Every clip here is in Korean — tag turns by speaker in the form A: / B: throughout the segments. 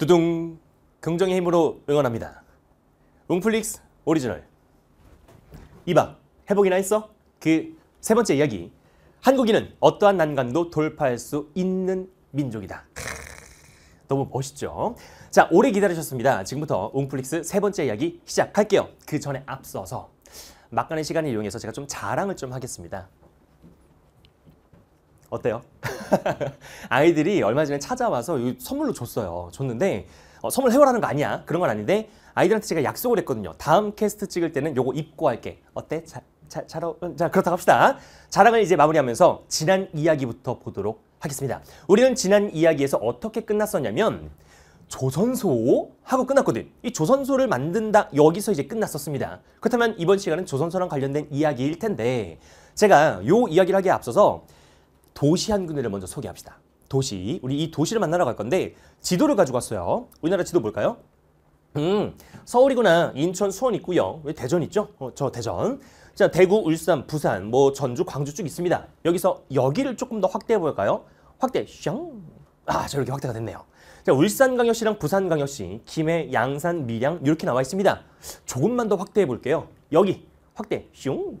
A: 두둥 긍정의 힘으로 응원합니다. 웅플릭스 오리지널 2박 해보기나 했어? 그 세 번째 이야기 한국인은 어떠한 난관도 돌파할 수 있는 민족이다. 너무 멋있죠? 자, 오래 기다리셨습니다. 지금부터 웅플릭스 세 번째 이야기 시작할게요. 그 전에 앞서서 막간의 시간을 이용해서 제가 좀 자랑을 좀 하겠습니다. 어때요? 아이들이 얼마 전에 찾아와서 선물로 줬어요. 줬는데 어, 선물 해오라는 거 아니야. 그런 건 아닌데 아이들한테 제가 약속을 했거든요. 다음 캐스트 찍을 때는 요거 입고 할게. 어때? 자, 자, 잘 어, 자, 그렇다고 합시다. 자랑을 이제 마무리하면서 지난 이야기부터 보도록 하겠습니다. 우리는 지난 이야기에서 어떻게 끝났었냐면 조선소 하고 끝났거든. 이 조선소를 만든다 여기서 이제 끝났었습니다. 그렇다면 이번 시간은 조선소랑 관련된 이야기일 텐데 제가 요 이야기를 하기에 앞서서 도시 한 군데를 먼저 소개합시다. 도시. 우리 이 도시를 만나러 갈 건데 지도를 가지고 왔어요. 우리나라 지도 볼까요? 음, 서울이구나. 인천, 수원 있고요. 왜 대전 있죠? 어, 저 대전. 자, 대구, 울산, 부산, 뭐 전주, 광주 쭉 있습니다. 여기서 여기를 조금 더 확대해 볼까요? 확대. 슝. 아, 저렇게 확대가 됐네요. 자, 울산광역시랑 부산광역시, 김해, 양산, 밀양 이렇게 나와 있습니다. 조금만 더 확대해 볼게요. 여기 확대. 슝.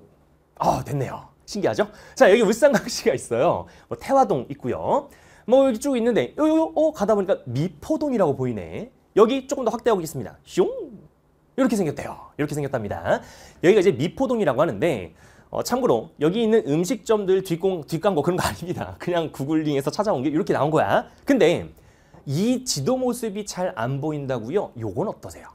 A: 아, 됐네요. 신기하죠? 자, 여기 울산광시가 있어요. 뭐 태화동 있고요. 뭐 여기 쭉 있는데 요, 요, 어, 가다 보니까 미포동이라고 보이네. 여기 조금 더 확대하고 있습니다. 슝! 이렇게 생겼대요. 이렇게 생겼답니다. 여기가 이제 미포동이라고 하는데 어, 참고로 여기 있는 음식점들 뒷공, 뒷광고 그런 거 아닙니다. 그냥 구글링에서 찾아온 게 이렇게 나온 거야. 근데 이 지도 모습이 잘 안 보인다고요? 요건 어떠세요?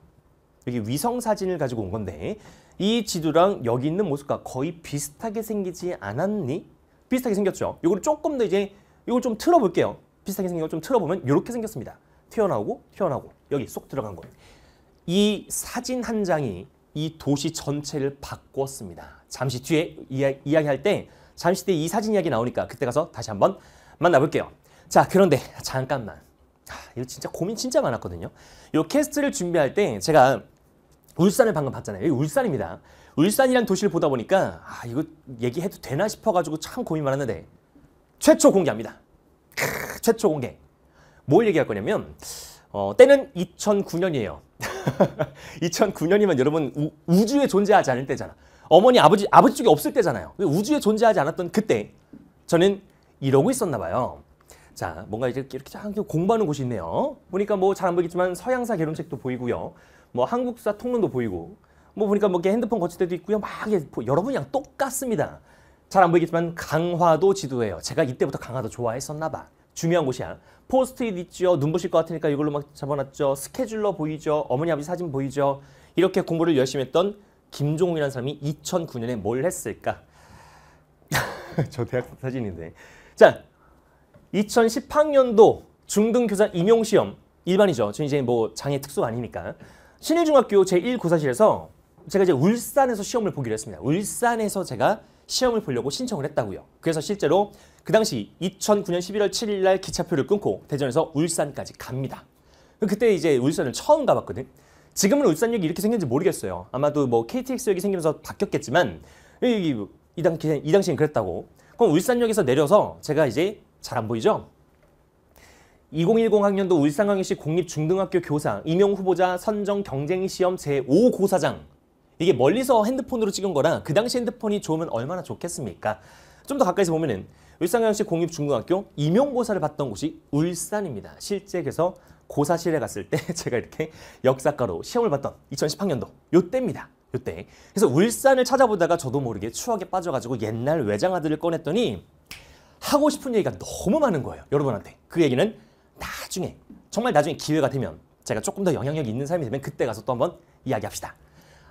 A: 여기 위성 사진을 가지고 온 건데 이 지도랑 여기 있는 모습과 거의 비슷하게 생기지 않았니? 비슷하게 생겼죠. 이걸 조금 더 이제 이걸 좀 틀어볼게요. 비슷하게 생긴 걸좀 틀어보면 이렇게 생겼습니다. 튀어나오고 튀어나오고 여기 쏙 들어간 거예요. 이 사진 한 장이 이 도시 전체를 바꿨습니다. 잠시 뒤에 이야, 이야기할 때 잠시 뒤에 이 사진 이야기 나오니까 그때 가서 다시 한번 만나볼게요. 자 그런데 잠깐만 아, 이거 진짜 고민 진짜 많았거든요. 이 캐스트를 준비할 때 제가 울산을 방금 봤잖아요. 울산입니다. 울산이란 도시를 보다 보니까 아 이거 얘기해도 되나 싶어가지고 참 고민 많하는데 최초 공개합니다. 크 최초 공개. 뭘 얘기할 거냐면 어, 때는 2009년이에요. 2009년이면 여러분 우, 주에 존재하지 않을 때잖아. 어머니 아버지 아버지 쪽이 없을 때잖아요. 우주에 존재하지 않았던 그때 저는 이러고 있었나 봐요. 자, 뭔가 이렇게 이렇게 공부하는 곳이 있네요. 보니까 뭐 잘 안 보이겠지만 서양사 개론책도 보이고요. 뭐 한국사 통론도 보이고 뭐 보니까 뭐 이렇게 핸드폰 거치대도 있고요. 막 여러분이랑 똑같습니다. 잘 안 보이겠지만 강화도 지도예요. 제가 이때부터 강화도 좋아했었나 봐. 중요한 곳이야. 포스트잇 있죠. 눈부실 것 같으니까 이걸로 막 잡아놨죠. 스케줄러 보이죠. 어머니 아버지 사진 보이죠. 이렇게 공부를 열심히 했던 김종욱이라는 사람이 2009년에 뭘 했을까? 저 대학 사진인데. 자, 2010학년도 중등교사 임용시험 일반이죠. 저 이제 뭐 장애 특수 아니니까. 신일중학교 제1고사실에서 제가 이제 울산에서 시험을 보기로 했습니다. 울산에서 제가 시험을 보려고 신청을 했다고요. 그래서 실제로 그 당시 2009년 11월 7일 날 기차표를 끊고 대전에서 울산까지 갑니다. 그때 이제 울산을 처음 가봤거든. 지금은 울산역이 이렇게 생겼는지 모르겠어요. 아마도 뭐 KTX역이 생기면서 바뀌었겠지만 이, 이, 이당이 당시엔 그랬다고. 그럼 울산역에서 내려서 제가 이제 잘 안 보이죠? 2010 학년도 울산광역시 공립중등학교 교사 임용 후보자 선정 경쟁 시험 제5고사장 이게 멀리서 핸드폰으로 찍은 거라 그 당시 핸드폰이 좋으면 얼마나 좋겠습니까? 좀 더 가까이서 보면은 울산광역시 공립중등학교 임용고사를 봤던 곳이 울산입니다. 실제 그래서 고사실에 갔을 때 제가 이렇게 역사과로 시험을 봤던 2010학년도 요때입니다. 요때. 그래서 울산을 찾아보다가 저도 모르게 추억에 빠져가지고 옛날 외장하드를 꺼냈더니 하고 싶은 얘기가 너무 많은 거예요. 여러분한테. 그 얘기는 나중에 정말 나중에 기회가 되면 제가 조금 더 영향력이 있는 사람이 되면 그때 가서 또 한번 이야기합시다.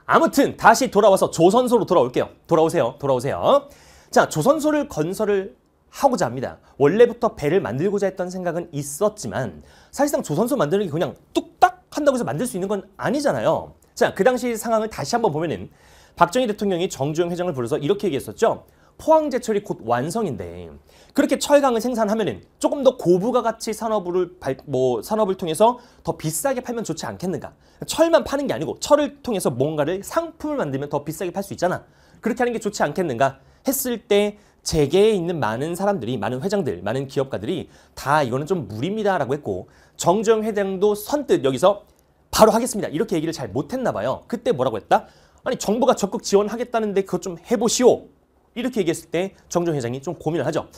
A: 아무튼 다시 돌아와서 조선소로 돌아올게요. 돌아오세요. 돌아오세요. 자, 조선소를 건설을 하고자 합니다. 원래부터 배를 만들고자 했던 생각은 있었지만 사실상 조선소 만드는 게 그냥 뚝딱 한다고 해서 만들 수 있는 건 아니잖아요. 자, 그 당시 상황을 다시 한번 보면은 박정희 대통령이 정주영 회장을 불러서 이렇게 얘기했었죠. 포항제철이 곧 완성인데 그렇게 철강을 생산하면은 조금 더 고부가 가치 산업을 발, 뭐 산업을 통해서 더 비싸게 팔면 좋지 않겠는가? 철만 파는 게 아니고 철을 통해서 뭔가를 상품을 만들면 더 비싸게 팔 수 있잖아. 그렇게 하는 게 좋지 않겠는가? 했을 때 재계에 있는 많은 사람들이 많은 회장들, 많은 기업가들이 다 이거는 좀 무리입니다라고 했고 정정 회장도 선뜻 여기서 바로 하겠습니다. 이렇게 얘기를 잘 못했나 봐요. 그때 뭐라고 했다? 아니 정부가 적극 지원하겠다는데 그것 좀 해보시오. 이렇게 얘기했을 때 정종 회장이 좀 고민을 하죠.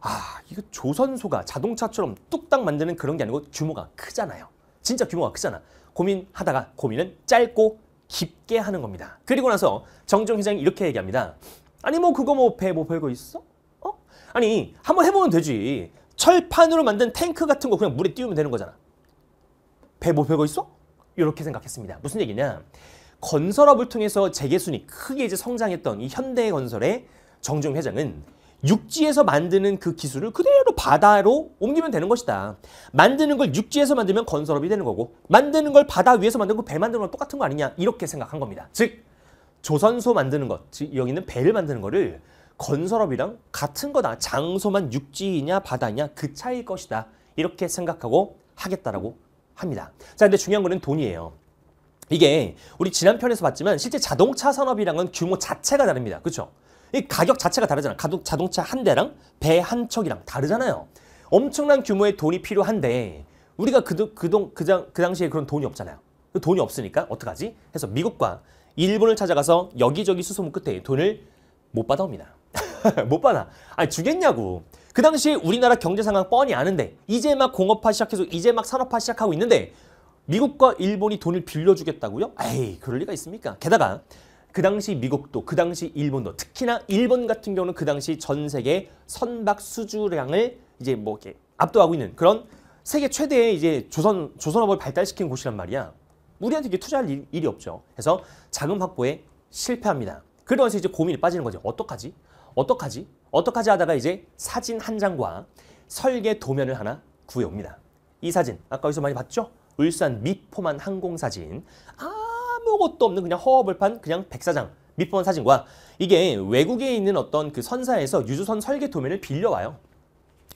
A: 아, 이거 조선소가 자동차처럼 뚝딱 만드는 그런 게 아니고 규모가 크잖아요. 진짜 규모가 크잖아. 고민하다가 고민은 짧고 깊게 하는 겁니다. 그리고 나서 정종 회장이 이렇게 얘기합니다. 아니 뭐 그거 뭐배뭐 벌고 뭐 있어? 어? 아니 한번 해보면 되지. 철판으로 만든 탱크 같은 거 그냥 물에 띄우면 되는 거잖아. 배뭐 벌고 있어? 이렇게 생각했습니다. 무슨 얘기냐? 건설업을 통해서 재계순이 크게 이제 성장했던 이 현대건설의 정종 회장은 육지에서 만드는 그 기술을 그대로 바다로 옮기면 되는 것이다. 만드는 걸 육지에서 만들면 건설업이 되는 거고 만드는 걸 바다 위에서 만든 거배 만드는 건 똑같은 거 아니냐 이렇게 생각한 겁니다. 즉 조선소 만드는 것, 즉 여기는 배를 만드는 거를 건설업이랑 같은 거다. 장소만 육지이냐 바다냐 그 차이일 것이다. 이렇게 생각하고 하겠다라고 합니다. 자, 근데 중요한 거는 돈이에요. 이게 우리 지난 편에서 봤지만 실제 자동차 산업이랑은 규모 자체가 다릅니다. 그렇죠? 이 가격 자체가 다르잖아. 가동, 자동차 한 대랑 배 한 척이랑 다르잖아요. 엄청난 규모의 돈이 필요한데 우리가 그동 그동 그, 장, 그 당시에 그런 돈이 없잖아요. 그 돈이 없으니까 어떡하지? 해서 미국과 일본을 찾아가서 여기저기 수소문 끝에 돈을 못 받아옵니다. 못 받아. 아니 주겠냐고. 그 당시 우리나라 경제 상황 뻔히 아는데 이제 막 공업화 시작해서 이제 막 산업화 시작하고 있는데 미국과 일본이 돈을 빌려주겠다고요? 에이 그럴 리가 있습니까? 게다가 그 당시 미국도 그 당시 일본도 특히나 일본 같은 경우는 그 당시 전 세계 선박 수주량을 이제 뭐 이렇게 압도하고 있는 그런 세계 최대의 이제 조선 조선업을 발달시킨 곳이란 말이야. 우리한테 이게 투자할 일, 이 없죠. 그래서 자금 확보에 실패합니다. 그러면서 이제 고민이 빠지는 거죠. 어떡하지? 어떡하지? 어떡하지 하다가 이제 사진 한 장과 설계 도면을 하나 구해옵니다. 이 사진 아까 여기서 많이 봤죠? 울산 미포만 항공사진 아무것도 없는 그냥 허허벌판 그냥 백사장 미포만 사진과 이게 외국에 있는 어떤 그 선사에서 유조선 설계 도면을 빌려와요.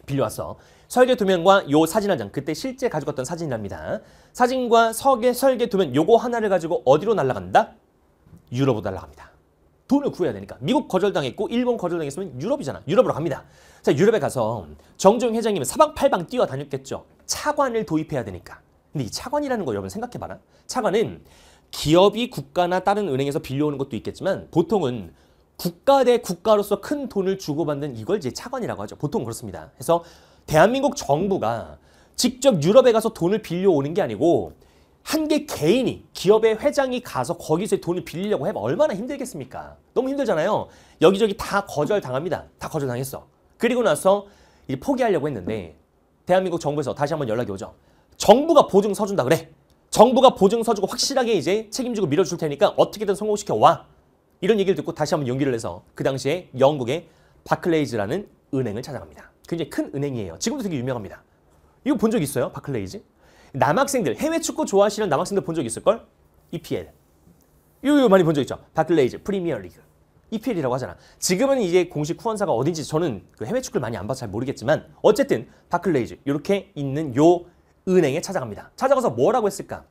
A: 빌려왔어. 설계 도면과 요 사진 한 장, 그때 실제 가져갔던 사진이랍니다. 사진과 설계, 설계 도면 요거 하나를 가지고 어디로 날아간다? 유럽으로 날아갑니다. 돈을 구해야 되니까. 미국 거절당했고 일본 거절당했으면 유럽이잖아. 유럽으로 갑니다. 자, 유럽에 가서 정종 회장님은 사방팔방 뛰어다녔겠죠. 차관을 도입해야 되니까. 근데 이 차관이라는 거 여러분 생각해봐라. 차관은 기업이 국가나 다른 은행에서 빌려오는 것도 있겠지만 보통은 국가 대 국가로서 큰 돈을 주고받는 이걸 이제 차관이라고 하죠. 보통 그렇습니다. 그래서 대한민국 정부가 직접 유럽에 가서 돈을 빌려오는 게 아니고 한 개 개인이 기업의 회장이 가서 거기서 돈을 빌리려고 해봐 얼마나 힘들겠습니까? 너무 힘들잖아요. 여기저기 다 거절당합니다. 다 거절당했어. 그리고 나서 이제 포기하려고 했는데 대한민국 정부에서 다시 한번 연락이 오죠. 정부가 보증 서준다 그래. 정부가 보증 서주고 확실하게 이제 책임지고 밀어줄 테니까 어떻게든 성공시켜 와. 이런 얘기를 듣고 다시 한번 연기를 해서 그 당시에 영국의 바클레이즈라는 은행을 찾아갑니다. 굉장히 큰 은행이에요. 지금도 되게 유명합니다. 이거 본 적 있어요? 바클레이즈? 남학생들, 해외 축구 좋아하시는 남학생들 본 적 있을걸? EPL. 이거, 이거 많이 본 적 있죠? 바클레이즈, 프리미어 리그. EPL이라고 하잖아. 지금은 이제 공식 후원사가 어딘지 저는 그 해외 축구를 많이 안 봐서 잘 모르겠지만 어쨌든 바클레이즈 이렇게 있는 요 은행에 찾아갑니다. 찾아가서 뭐라고 했을까?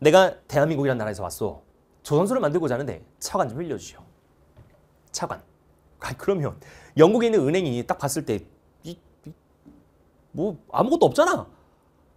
A: 내가 대한민국이라는 나라에서 왔어. 조선소를 만들고자 하는데 차관 좀 빌려주시오. 차관. 아, 그러면 영국에 있는 은행이 딱 봤을 때 뭐 아무것도 없잖아.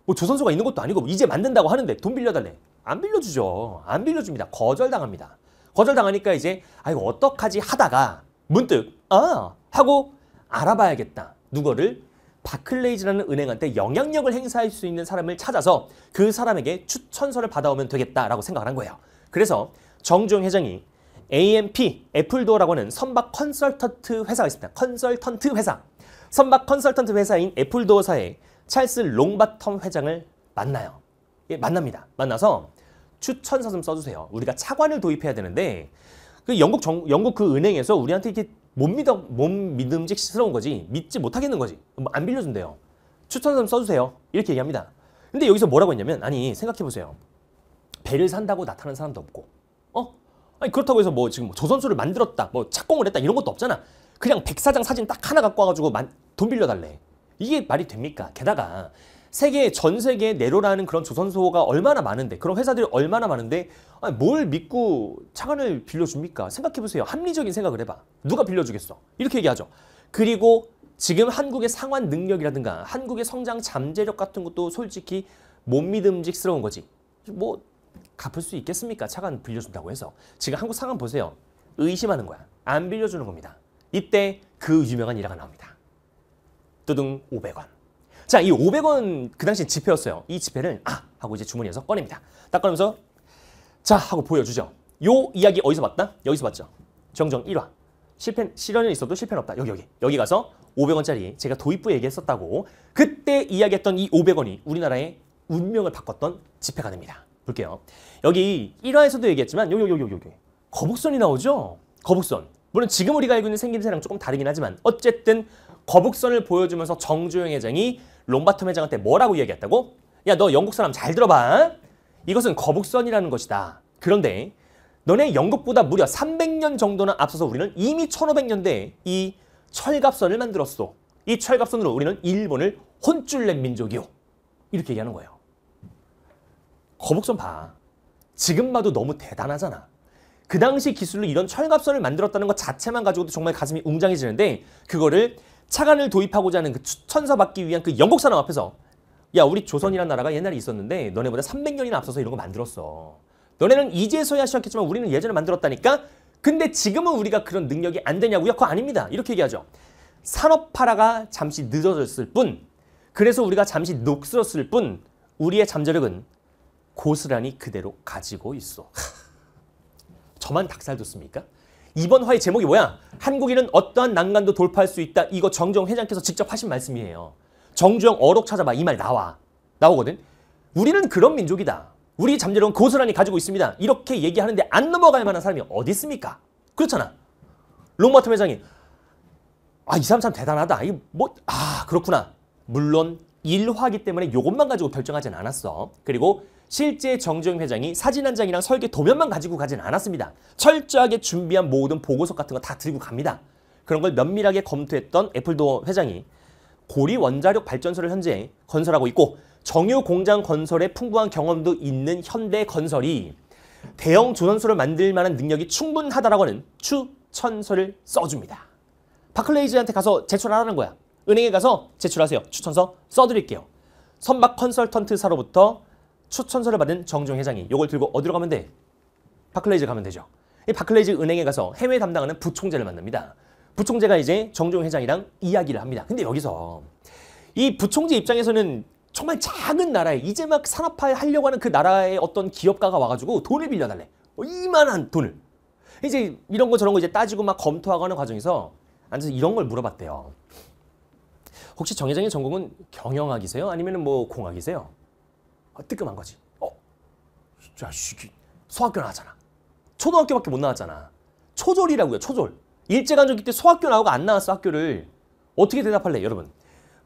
A: 뭐 조선소가 있는 것도 아니고 이제 만든다고 하는데 돈 빌려달래. 안 빌려주죠. 안 빌려줍니다. 거절당합니다. 거절당하니까 이제 아 이거 어떡하지 하다가 문득 아 하고 알아봐야겠다. 누구를 바클레이즈라는 은행한테 영향력을 행사할 수 있는 사람을 찾아서 그 사람에게 추천서를 받아오면 되겠다라고 생각을 한 거예요. 그래서 정종 회장이 AMP, 애플도어라고 하는 선박 컨설턴트 회사가 있습니다. 컨설턴트 회사. 선박 컨설턴트 회사인 애플도어사의 찰스 롱바텀 회장을 만나요. 예, 만납니다. 만나서 추천서 좀 써주세요. 우리가 차관을 도입해야 되는데 그 영국 정, 영국 그 은행에서 우리한테 이렇게 못 믿어 못 믿음직스러운 거지 믿지 못하겠는 거지 안 빌려준대요 추천서 써주세요 이렇게 얘기합니다 근데 여기서 뭐라고 했냐면 아니 생각해보세요 배를 산다고 나타난 사람도 없고 어 아니 그렇다고 해서 뭐 지금 뭐 조선수를 만들었다 뭐 착공을 했다 이런 것도 없잖아 그냥 백사장 사진 딱 하나 갖고 와가지고 만, 돈 빌려달래 이게 말이 됩니까 게다가 세계 전 세계에 내로라는 그런 조선소가 얼마나 많은데 그런 회사들이 얼마나 많은데 아니, 뭘 믿고 차관을 빌려줍니까? 생각해보세요. 합리적인 생각을 해봐. 누가 빌려주겠어? 이렇게 얘기하죠. 그리고 지금 한국의 상환 능력이라든가 한국의 성장 잠재력 같은 것도 솔직히 못 믿음직스러운 거지. 뭐 갚을 수 있겠습니까? 차관 빌려준다고 해서. 지금 한국 상황 보세요. 의심하는 거야. 안 빌려주는 겁니다. 이때 그 유명한 일화가 나옵니다. 뜨둥 500원. 자, 이 500원 그 당시 지폐였어요. 이 지폐를 아 하고 이제 주머니에서 꺼냅니다. 딱 꺼내면서 자 하고 보여주죠. 요 이야기 어디서 봤다? 여기서 봤죠. 정정 1화. 실패 실현은 있어도 실패는 없다. 여기 여기 여기 가서 500원짜리 제가 도입부 얘기했었다고 그때 이야기했던 이 500원이 우리나라의 운명을 바꿨던 지폐가 됩니다. 볼게요. 여기 1화에서도 얘기했지만 요요 요요요요 거북선이 나오죠. 거북선. 물론 지금 우리가 알고 있는 생김새랑 조금 다르긴 하지만 어쨌든 거북선을 보여주면서 정조영 회장이 롬바트 회장한테 뭐라고 이야기했다고? 야 너 영국 사람 잘 들어봐. 이것은 거북선이라는 것이다. 그런데 너네 영국보다 무려 300년 정도나 앞서서 우리는 이미 1500년대에 이 철갑선을 만들었어. 이 철갑선으로 우리는 일본을 혼쭐낸 민족이요. 이렇게 얘기하는 거예요. 거북선 봐. 지금 봐도 너무 대단하잖아. 그 당시 기술로 이런 철갑선을 만들었다는 것 자체만 가지고도 정말 가슴이 웅장해지는데 그거를 차관을 도입하고자 하는 그 천서받기 위한 그 영국 사람 앞에서 야 우리 조선이란 나라가 옛날에 있었는데 너네보다 300년이나 앞서서 이런 거 만들었어. 너네는 이제서야 시작했지만 우리는 예전에 만들었다니까? 근데 지금은 우리가 그런 능력이 안 되냐고요? 그거 아닙니다. 이렇게 얘기하죠. 산업화라가 잠시 늦어졌을 뿐 그래서 우리가 잠시 녹슬었을 뿐 우리의 잠재력은 고스란히 그대로 가지고 있어. 저만 닭살 돋습니까? 이번 화의 제목이 뭐야? 한국인은 어떠한 난간도 돌파할 수 있다. 이거 정정 회장께서 직접 하신 말씀이에요. 정주영 어록 찾아봐. 이 말 나와. 나오거든. 우리는 그런 민족이다. 우리 잠재력은 고스란히 가지고 있습니다. 이렇게 얘기하는데 안 넘어갈 만한 사람이 어디 있습니까? 그렇잖아. 롱버텀 회장이 아, 이 사람 참 대단하다. 이 뭐, 아, 그렇구나. 물론 일화기 때문에 이것만 가지고 결정하진 않았어. 그리고 실제 정주영 회장이 사진 한 장이랑 설계 도면만 가지고 가진 않았습니다. 철저하게 준비한 모든 보고서 같은 거 다 들고 갑니다. 그런 걸 면밀하게 검토했던 애플도 회장이 고리 원자력 발전소를 현재 건설하고 있고 정유 공장 건설에 풍부한 경험도 있는 현대 건설이 대형 조선소를 만들 만한 능력이 충분하다라고 하는 추천서를 써줍니다. 바클레이즈한테 가서 제출하라는 거야. 은행에 가서 제출하세요. 추천서 써드릴게요. 선박 컨설턴트사로부터 추천서를 받은 정종 회장이 이걸 들고 어디로 가면 돼? 바클레이즈 가면 되죠. 이 바클레이즈 은행에 가서 해외 담당하는 부총재를 만납니다. 부총재가 이제 정종 회장이랑 이야기를 합니다. 근데 여기서 이 부총재 입장에서는 정말 작은 나라에 이제 막 산업화 하려고 하는 그 나라의 어떤 기업가가 와가지고 돈을 빌려달래. 뭐 이만한 돈을. 이제 이런 거 저런 거 이제 따지고 막 검토하고 하는 과정에서 앉아서 이런 걸 물어봤대요. 혹시 정 회장의 전공은 경영학이세요? 아니면 뭐 공학이세요? 어, 뜨끔한 거지. 어, 야, 씨, 소학교 나왔잖아. 초등학교밖에 못 나왔잖아. 초졸이라고요, 초졸. 일제간조기 때 소학교 나오고 안 나왔어, 학교를. 어떻게 대답할래, 여러분?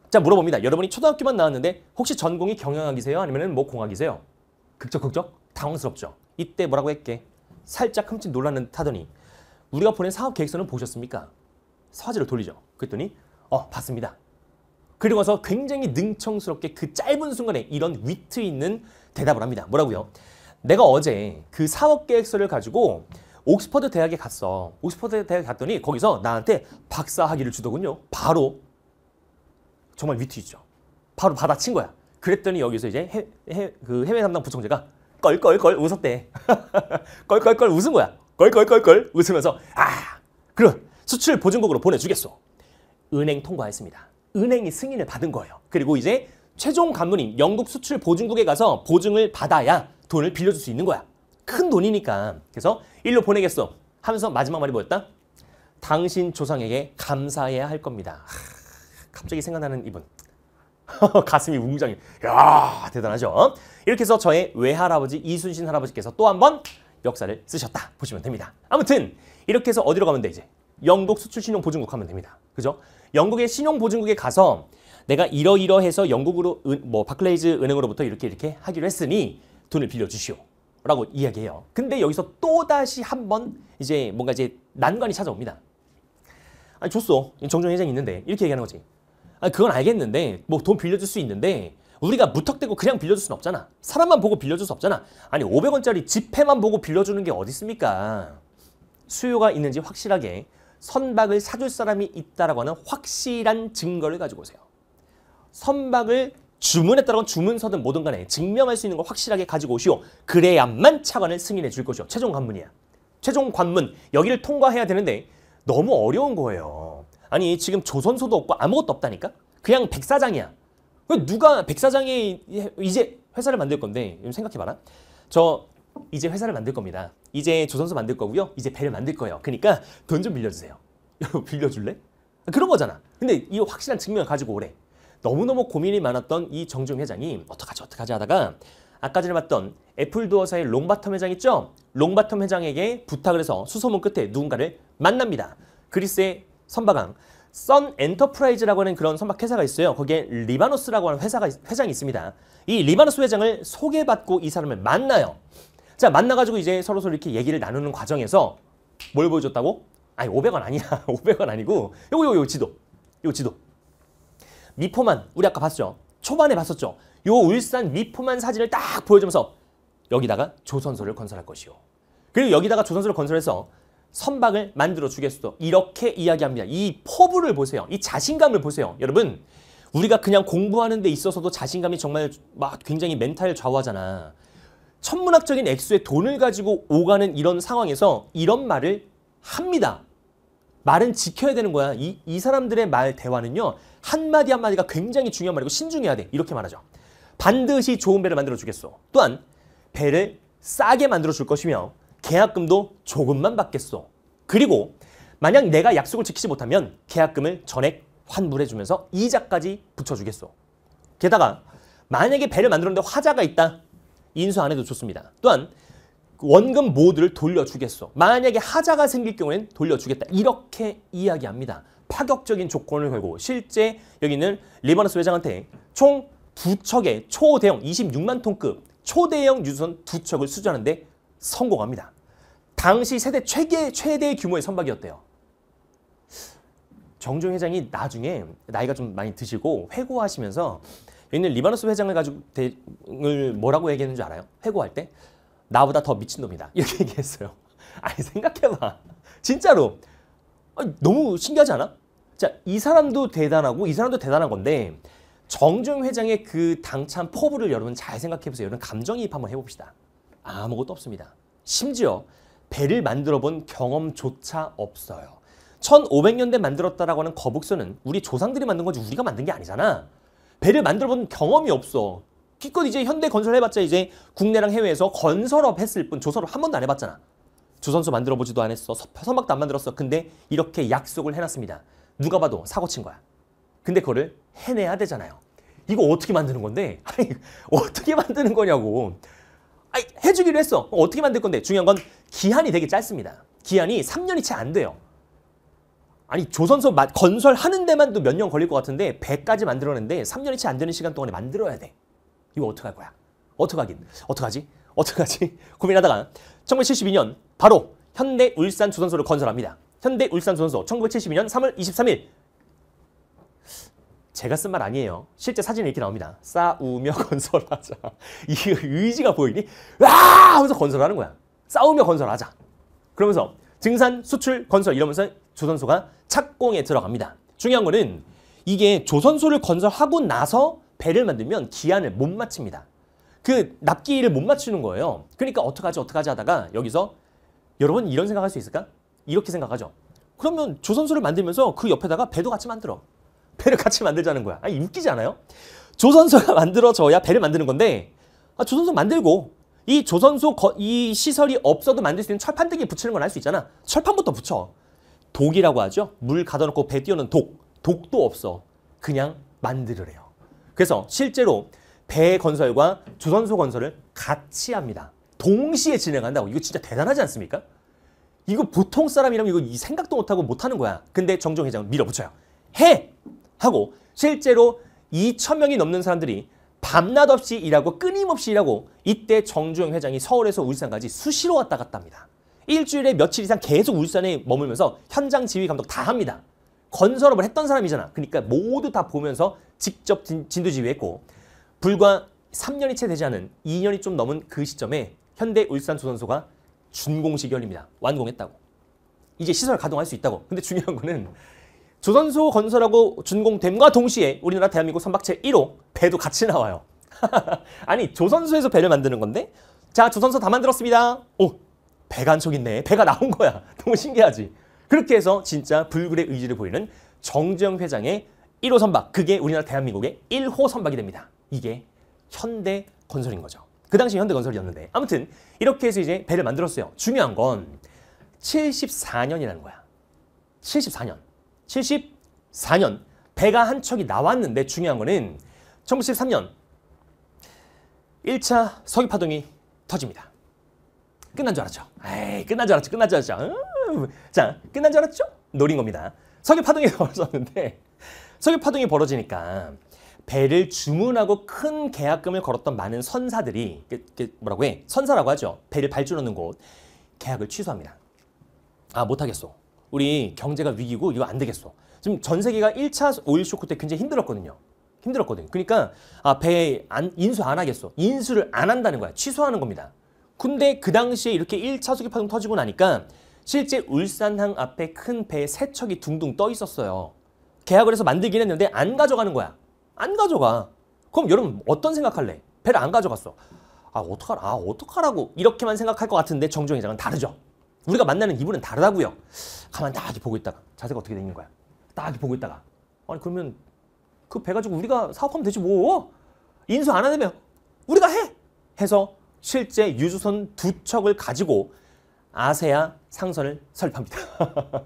A: 자, 물어봅니다. 여러분이 초등학교만 나왔는데 혹시 전공이 경영학이세요? 아니면 뭐 공학이세요? 극적, 극적? 당황스럽죠. 이때 뭐라고 했게? 살짝 흠칫 놀라는 듯더니 우리가 보낸 사업 계획서는 보셨습니까? 사지를 돌리죠. 그랬더니 어, 봤습니다. 그리고서 굉장히 능청스럽게 그 짧은 순간에 이런 위트 있는 대답을 합니다. 뭐라고요? 내가 어제 그 사업 계획서를 가지고 옥스퍼드 대학에 갔어. 옥스퍼드 대학에 갔더니 거기서 나한테 박사 학위를 주더군요. 바로 정말 위트 있죠. 바로 받아친 거야. 그랬더니 여기서 이제 해, 해, 그 해외 담당 부총재가 껄껄껄 웃었대. 껄껄껄 웃은 거야. 껄껄껄껄 웃으면서 아 그럼 수출 보증국으로 보내주겠소. 은행 통과했습니다. 은행이 승인을 받은 거예요. 그리고 이제 최종 간문인 영국 수출 보증국에 가서 보증을 받아야 돈을 빌려줄 수 있는 거야. 큰 돈이니까. 그래서 일로 보내겠어. 하면서 마지막 말이 뭐였다? 당신 조상에게 감사해야 할 겁니다. 하, 갑자기 생각나는 이분. 가슴이 웅장해. 야 대단하죠? 이렇게 해서 저의 외할아버지 이순신 할아버지께서 또 한 번 역사를 쓰셨다 보시면 됩니다. 아무튼 이렇게 해서 어디로 가면 돼 이제? 영국 수출신용보증국 하면 됩니다. 그죠? 영국의 신용보증국에 가서 내가 이러이러해서 영국으로 은, 뭐 바클레이즈 은행으로부터 이렇게 이렇게 하기로 했으니 돈을 빌려주시오. 라고 이야기해요. 근데 여기서 또다시 한번 이제 뭔가 이제 난관이 찾아옵니다. 아니 줬어. 정종 회장이 있는데 이렇게 얘기하는 거지. 아 그건 알겠는데 뭐 돈 빌려줄 수 있는데 우리가 무턱대고 그냥 빌려줄 수는 없잖아. 사람만 보고 빌려줄 수 없잖아. 아니 500원짜리 지폐만 보고 빌려주는 게 어디 있습니까? 수요가 있는지 확실하게 선박을 사줄 사람이 있다라고 하는 확실한 증거를 가지고 오세요. 선박을 주문했다는 건 주문서든 뭐든 간에 증명할 수 있는 걸 확실하게 가지고 오시오. 그래야만 차관을 승인해 줄 것이오. 최종 관문이야. 최종 관문 여기를 통과해야 되는데 너무 어려운 거예요. 아니 지금 조선소도 없고 아무것도 없다니까? 그냥 백사장이야. 그 누가 백사장이 이제 회사를 만들 건데 생각해봐라. 저 이제 회사를 만들 겁니다. 이제 조선소 만들 거고요. 이제 배를 만들 거예요. 그러니까 돈 좀 빌려주세요. 여러분 빌려줄래? 그런 거잖아. 근데 이 확실한 증명을 가지고 오래. 너무너무 고민이 많았던 이 정중 회장이 어떡하지 어떡하지 하다가 아까 전에 봤던 애플 도어사의 롱바텀 회장 있죠? 롱바텀 회장에게 부탁을 해서 수소문 끝에 누군가를 만납니다. 그리스의 선박왕 썬 엔터프라이즈라고 하는 그런 선박 회사가 있어요. 거기에 리바노스라고 하는 회사가 회장이 있습니다. 이 리바노스 회장을 소개받고 이 사람을 만나요. 자, 만나가지고 이제 서로서로 이렇게 얘기를 나누는 과정에서 뭘 보여줬다고? 아니, 500원 아니야. 500원 아니고 요거 요거 요 지도. 요 지도. 미포만 우리 아까 봤죠? 초반에 봤었죠? 요 울산 미포만 사진을 딱 보여주면서 여기다가 조선소를 건설할 것이요. 그리고 여기다가 조선소를 건설해서 선박을 만들어 주겠어. 이렇게 이야기합니다. 이 포부를 보세요. 이 자신감을 보세요. 여러분, 우리가 그냥 공부하는 데 있어서도 자신감이 정말 막 굉장히 멘탈 좌우하잖아. 천문학적인 액수의 돈을 가지고 오가는 이런 상황에서 이런 말을 합니다. 말은 지켜야 되는 거야. 이, 이 사람들의 말 대화는요. 한마디 한마디가 굉장히 중요한 말이고 신중해야 돼. 이렇게 말하죠. 반드시 좋은 배를 만들어 주겠소. 또한 배를 싸게 만들어 줄 것이며 계약금도 조금만 받겠소. 그리고 만약 내가 약속을 지키지 못하면 계약금을 전액 환불해 주면서 이자까지 붙여 주겠소. 게다가 만약에 배를 만들었는데 화자가 있다. 인수 안 해도 좋습니다. 또한 원금 모두를 돌려주겠소. 만약에 하자가 생길 경우에는 돌려주겠다. 이렇게 이야기합니다. 파격적인 조건을 걸고 실제 여기는 리버너스 회장한테 총 두 척의 초대형 26만 톤급 초대형 유조선 두 척을 수주하는데 성공합니다. 당시 세대 최대, 최대 규모의 선박이었대요. 정종 회장이 나중에 나이가 좀 많이 드시고 회고하시면서 있는 리바노스 회장을 가지고 대, 을 뭐라고 얘기했는 줄 알아요? 회고할 때 나보다 더 미친놈이다 이렇게 얘기했어요. 아니 생각해봐. 진짜로 아니, 너무 신기하지 않아? 자, 이 사람도 대단하고 이 사람도 대단한 건데 정중 회장의 그 당찬 포부를 여러분 잘 생각해보세요. 여러분 감정이입 한번 해봅시다. 아무것도 없습니다. 심지어 배를 만들어 본 경험조차 없어요. 1500년대 만들었다라고 하는 거북선은 우리 조상들이 만든 건지 우리가 만든 게 아니잖아. 배를 만들어 본 경험이 없어. 기껏 이제 현대 건설 해봤자 이제 국내랑 해외에서 건설업 했을 뿐 조선업 한 번도 안 해봤잖아. 조선소 만들어 보지도 안했어 서막도 안 만들었어. 근데 이렇게 약속을 해놨습니다. 누가 봐도 사고 친 거야. 근데 그거를 해내야 되잖아요. 이거 어떻게 만드는 건데? 아니, 어떻게 만드는 거냐고. 아니, 해주기로 했어. 어, 어떻게 만들 건데? 중요한 건 기한이 되게 짧습니다. 기한이 3년이 채 안 돼요. 아니 조선소 건설하는 데만도 몇 년 걸릴 것 같은데 배까지 만들었는데 3년이 채 안 되는 시간 동안에 만들어야 돼. 이거 어떻게 할 거야? 어떻게 하긴? 어떻게 하지? 어떻게 하지? 고민하다가 1972년 바로 현대 울산 조선소를 건설합니다. 현대 울산 조선소 1972년 3월 23일 제가 쓴 말 아니에요. 실제 사진에 이렇게 나옵니다. 싸우며 건설하자. 이 의지가 보이니? 와! 하면서 건설하는 거야. 싸우며 건설하자. 그러면서 증산, 수출, 건설 이러면서 조선소가 착공에 들어갑니다. 중요한 거는 이게 조선소를 건설하고 나서 배를 만들면 기한을 못맞춥니다그 납기를 못 맞추는 거예요. 그러니까 어떡하지 어떡하지 하다가 여기서 여러분 이런 생각할 수 있을까? 이렇게 생각하죠. 그러면 조선소를 만들면서 그 옆에다가 배도 같이 만들어. 배를 같이 만들자는 거야. 아니 웃기지 않아요? 조선소가 만들어져야 배를 만드는 건데 아, 조선소 만들고 이 조선소 거, 이 시설이 없어도 만들 수 있는 철판 등에 붙이는 건알수 있잖아. 철판부터 붙여. 독이라고 하죠. 물 가둬놓고 배 띄우는 독. 독도 없어. 그냥 만들으래요. 그래서 실제로 배 건설과 조선소 건설을 같이 합니다. 동시에 진행한다고. 이거 진짜 대단하지 않습니까? 이거 보통 사람이라면 이거 생각도 못하고 못하는 거야. 근데 정종 회장 밀어붙여요. 해! 하고 실제로 2천 명이 넘는 사람들이 밤낮 없이 일하고 끊임없이 일하고 이때 정주 회장이 서울에서 울산까지 수시로 왔다 갔다 니다 일주일에 며칠 이상 계속 울산에 머물면서 현장 지휘 감독 다 합니다. 건설업을 했던 사람이잖아. 그러니까 모두 다 보면서 직접 진, 진두 지휘했고 불과 3년이 채 되지 않은 2년이 좀 넘은 그 시점에 현대 울산 조선소가 준공식 열립니다. 완공했다고. 이제 시설 가동할 수 있다고. 근데 중요한 거는 조선소 건설하고 준공됨과 동시에 우리나라 대한민국 선박체 1호 배도 같이 나와요. 아니 조선소에서 배를 만드는 건데 자 조선소 다 만들었습니다. 오 배가 한 척 있네. 배가 나온 거야. 너무 신기하지? 그렇게 해서 진짜 불굴의 의지를 보이는 정재영 회장의 1호 선박, 그게 우리나라 대한민국의 1호 선박이 됩니다. 이게 현대 건설인 거죠. 그 당시 현대 건설이었는데 아무튼 이렇게 해서 이제 배를 만들었어요. 중요한 건 74년이라는 거야. 74년. 74년. 배가 한 척이 나왔는데 중요한 거는 1973년 1차 석유파동이 터집니다. 끝난 줄 알았죠. 에이, 끝난 줄 알았죠. 끝난 줄 알았죠. 음. 자, 끝난 줄 알았죠? 노린 겁니다. 석유 파동이 벌어졌는데 석유 파동이 벌어지니까 배를 주문하고 큰 계약금을 걸었던 많은 선사들이 그, 그, 뭐라고 해? 선사라고 하죠. 배를 발주하는 곳 계약을 취소합니다. 아 못하겠어. 우리 경제가 위기고 이거 안 되겠어. 지금 전 세계가 1차 오일 쇼크 때 굉장히 힘들었거든요. 힘들었거든. 그러니까 아, 배 안, 인수 안 하겠어. 인수를 안 한다는 거야. 취소하는 겁니다. 근데 그 당시에 이렇게 1차 수기파동 터지고 나니까 실제 울산항 앞에 큰 배 세척이 둥둥 떠 있었어요. 계약을 해서 만들긴 했는데 안 가져가는 거야. 안 가져가. 그럼 여러분 어떤 생각할래? 배를 안 가져갔어. 아, 어떡하라, 아, 어떡하라고. 이렇게만 생각할 것 같은데 정종 회장은 다르죠. 우리가 만나는 이분은 다르다고요. 가만 딱 보고 있다가 자세가 어떻게 되는 거야. 딱 보고 있다가 아니 그러면 그 배 가지고 우리가 사업하면 되지 뭐. 인수 안 하려면 우리가 해. 해서 실제 유조선 두 척을 가지고 아세아 상선을 설립합니다.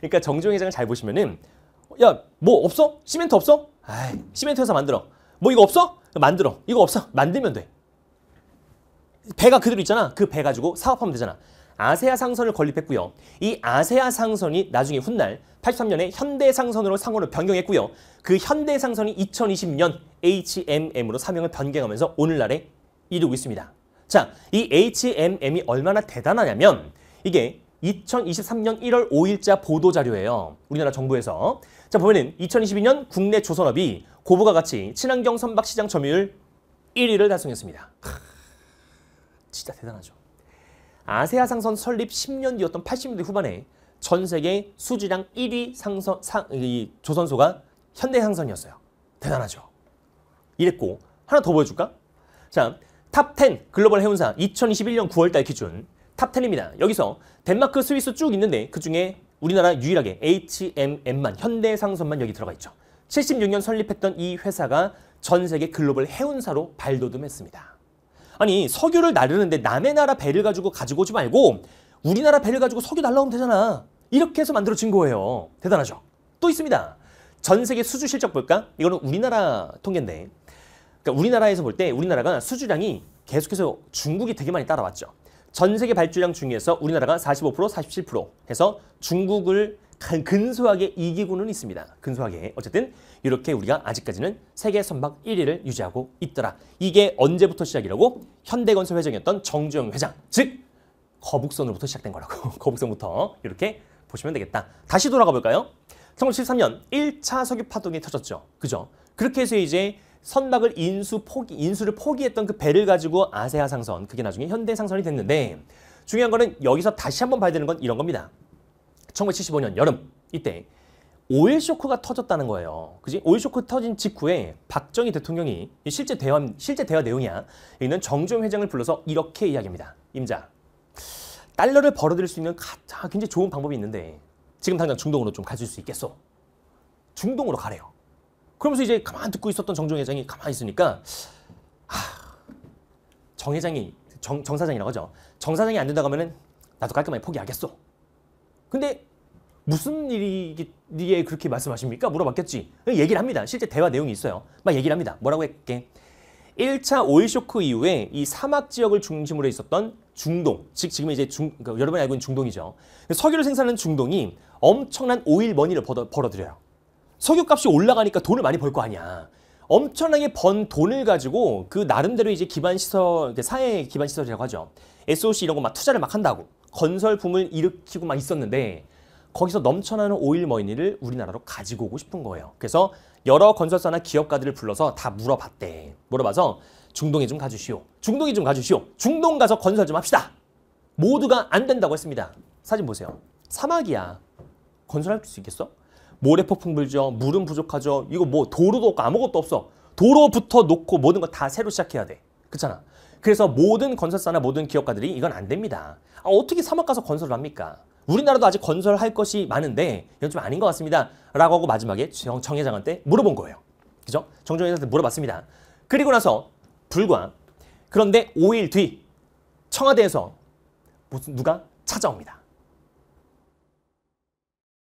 A: 그러니까 정종 회장을 잘 보시면은 야뭐 없어? 시멘트 없어? 아 시멘트 회사 만들어. 뭐 이거 없어? 만들어. 이거 없어? 만들면 돼. 배가 그대로 있잖아. 그 배 가지고 사업하면 되잖아. 아세아 상선을 건립했고요. 이 아세아 상선이 나중에 훗날 83년에 현대 상선으로 상호를 변경했고요. 그 현대 상선이 2020년 HMM으로 사명을 변경하면서 오늘날에 이르고 있습니다. 자, 이 HMM이 얼마나 대단하냐면 이게 2023년 1월 5일자 보도자료예요. 우리나라 정부에서. 자, 보면은 2022년 국내 조선업이 고부가 같이 친환경 선박시장 점유율 1위를 달성했습니다. 크, 진짜 대단하죠. 아세아 상선 설립 10년 뒤였던 80년대 후반에 전 세계 수지량 1위 상선, 상, 이 조선소가 현대상선이었어요. 대단하죠. 이랬고 하나 더 보여줄까? 자, 탑10 글로벌 해운사 2021년 9월달 기준 탑10입니다. 여기서 덴마크, 스위스 쭉 있는데 그중에 우리나라 유일하게 HMM만 현대상선만 여기 들어가 있죠. 76년 설립했던 이 회사가 전 세계 글로벌 해운사로 발돋움했습니다. 아니 석유를 나르는데 남의 나라 배를 가지고 가지고 오지 말고 우리나라 배를 가지고 석유 날라오면 되잖아. 이렇게 해서 만들어진 거예요. 대단하죠? 또 있습니다. 전 세계 수주 실적 볼까? 이거는 우리나라 통계인데 그러니까 우리나라에서 볼 때 우리나라가 수주량이 계속해서 중국이 되게 많이 따라왔죠. 전 세계 발주량 중에서 우리나라가 45%, 47% 해서 중국을 근소하게 이기고는 있습니다. 근소하게. 어쨌든 이렇게 우리가 아직까지는 세계 선박 1위를 유지하고 있더라. 이게 언제부터 시작이라고? 현대건설 회장이었던 정주영 회장. 즉 거북선으로부터 시작된 거라고. 거북선부터 이렇게 보시면 되겠다. 다시 돌아가 볼까요? 1 9 7 3년 1차 석유 파동이 터졌죠. 그죠? 그렇게 해서 이제 선박을 인수 포기, 인수를 포기했던 그 배를 가지고 아세아 상선, 그게 나중에 현대 상선이 됐는데 중요한 거는 여기서 다시 한번 봐야 되는 건 이런 겁니다. 1975년 여름 이때 오일 쇼크가 터졌다는 거예요. 그지? 오일 쇼크 터진 직후에 박정희 대통령이 실제 대화 실제 대화 내용이야. 있는 정주영 회장을 불러서 이렇게 이야기합니다. 임자. 달러를 벌어들일 수 있는 가장 굉장히 좋은 방법이 있는데 지금 당장 중동으로 좀 가질 수 있겠소? 중동으로 가래요. 그러면서 이제 가만 듣고 있었던 정종 회장이 가만히 있으니까 하, 정 회장이 정, 정 사장이라고 하죠. 정 사장이 안 된다고 하면은 나도 깔끔하게 포기하겠어. 근데 무슨 일이기에 그렇게 말씀하십니까? 물어봤겠지. 얘기를 합니다. 실제 대화 내용이 있어요. 막 얘기를 합니다. 뭐라고 했게? 1차 오일 쇼크 이후에 이 사막 지역을 중심으로 있었던 중동, 즉 지금 이제 중, 그러니까 여러분이 알고 있는 중동이죠. 석유를 생산하는 중동이 엄청난 오일 머니를 벌어들여요. 석유값이 올라가니까 돈을 많이 벌 거 아니야. 엄청나게 번 돈을 가지고 그 나름대로 이제 기반 시설, 그 사회 기반 시설이라고 하죠. SOC 이런 거 막 투자를 막 한다고 건설 붐을 일으키고 막 있었는데 거기서 넘쳐나는 오일 머니를 우리나라로 가지고 오고 싶은 거예요. 그래서 여러 건설사나 기업가들을 불러서 다 물어봤대. 물어봐서 중동에 좀 가주시오. 중동에 좀 가주시오. 중동 가서 건설 좀 합시다. 모두가 안 된다고 했습니다. 사진 보세요. 사막이야. 건설할 수 있겠어? 모래 폭풍 불죠. 물은 부족하죠. 이거 뭐 도로도 없고 아무것도 없어. 도로부터 놓고 모든 거 다 새로 시작해야 돼. 그렇잖아. 그래서 모든 건설사나 모든 기업가들이 이건 안 됩니다. 아, 어떻게 사막 가서 건설을 합니까? 우리나라도 아직 건설할 것이 많은데 이건 좀 아닌 것 같습니다. 라고 하고 마지막에 정, 정 회장한테 물어본 거예요. 그죠? 정정 회장한테 물어봤습니다. 그리고 나서 불과 그런데 5일 뒤 청와대에서 무슨 누가 찾아옵니다.